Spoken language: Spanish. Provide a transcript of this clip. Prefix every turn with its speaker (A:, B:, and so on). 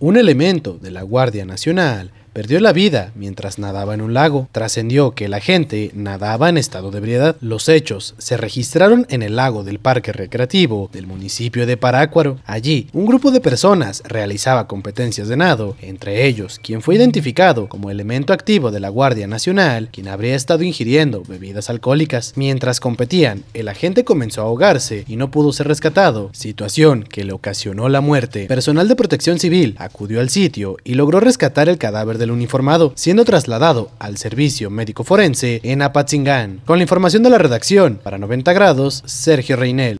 A: Un elemento de la Guardia Nacional perdió la vida mientras nadaba en un lago. Trascendió que la gente nadaba en estado de ebriedad. Los hechos se registraron en el lago del parque recreativo del municipio de Parácuaro. Allí, un grupo de personas realizaba competencias de nado, entre ellos quien fue identificado como elemento activo de la Guardia Nacional, quien habría estado ingiriendo bebidas alcohólicas. Mientras competían, el agente comenzó a ahogarse y no pudo ser rescatado, situación que le ocasionó la muerte. Personal de protección civil acudió al sitio y logró rescatar el cadáver de del uniformado, siendo trasladado al servicio médico forense en Apatzingán. Con la información de la redacción, para 90 grados, Sergio Reinel.